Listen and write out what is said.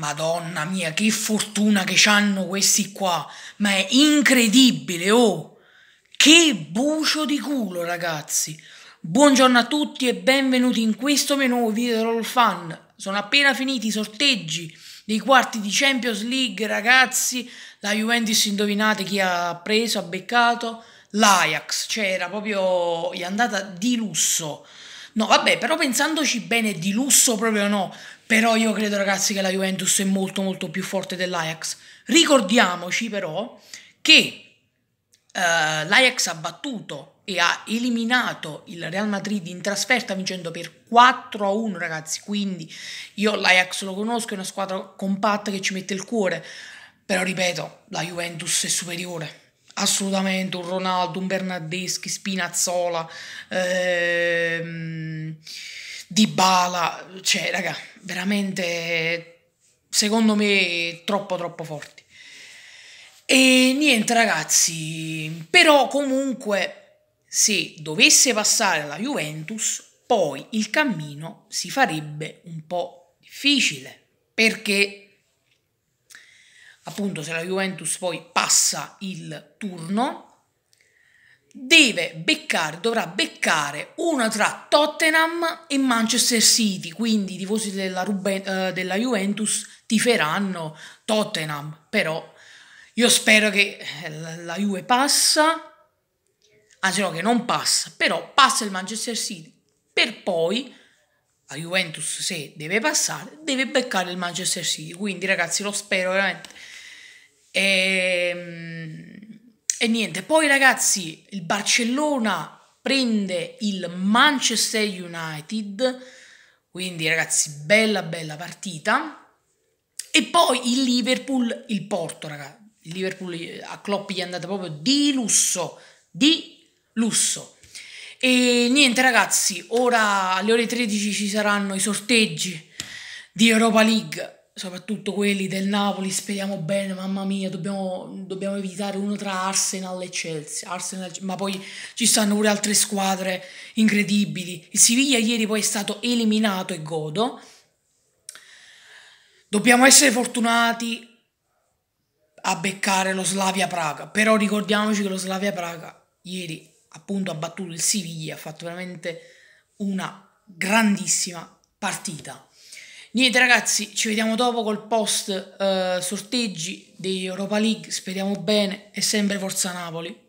Madonna mia, che fortuna che c'hanno questi qua! Ma è incredibile, oh! Che bucio di culo, ragazzi! Buongiorno a tutti e benvenuti in questo mio nuovo video Roll Fan. Sono appena finiti i sorteggi dei quarti di Champions League, ragazzi. La Juventus, indovinate chi ha preso, ha beccato. L'Ajax, cioè era proprio... è andata di lusso. No, vabbè, però pensandoci bene, di lusso proprio no. Però io credo ragazzi che la Juventus è molto molto più forte dell'Ajax. Ricordiamoci però che eh, l'Ajax ha battuto e ha eliminato il Real Madrid in trasferta vincendo per 4 a 1 ragazzi, quindi io l'Ajax lo conosco, è una squadra compatta che ci mette il cuore, però ripeto, la Juventus è superiore assolutamente un Ronaldo, un Bernardeschi, Spinazzola, ehm, di Bala, cioè raga, veramente secondo me troppo troppo forti. E niente ragazzi, però comunque se dovesse passare la Juventus, poi il cammino si farebbe un po' difficile, perché appunto se la Juventus poi passa il turno deve beccare, dovrà beccare una tra Tottenham e Manchester City, quindi i tifosi della, Ruben, eh, della Juventus tiferanno Tottenham, però io spero che eh, la Juve passa, anzi no che non passa, però passa il Manchester City per poi la Juventus se deve passare deve beccare il Manchester City, quindi ragazzi lo spero veramente. Ehm e niente, poi ragazzi, il Barcellona prende il Manchester United, quindi ragazzi, bella bella partita. E poi il Liverpool, il Porto, ragazzi. Il Liverpool eh, a Klopp gli è andata proprio di lusso, di lusso. E niente ragazzi, ora alle ore 13 ci saranno i sorteggi di Europa League soprattutto quelli del Napoli, speriamo bene, mamma mia, dobbiamo, dobbiamo evitare uno tra Arsenal e Chelsea, Arsenal, ma poi ci stanno pure altre squadre incredibili. Il Siviglia ieri poi è stato eliminato e godo. Dobbiamo essere fortunati a beccare lo Slavia Praga, però ricordiamoci che lo Slavia Praga ieri appunto ha battuto il Siviglia, ha fatto veramente una grandissima partita. Niente ragazzi, ci vediamo dopo col post eh, sorteggi di Europa League, speriamo bene e sempre Forza Napoli.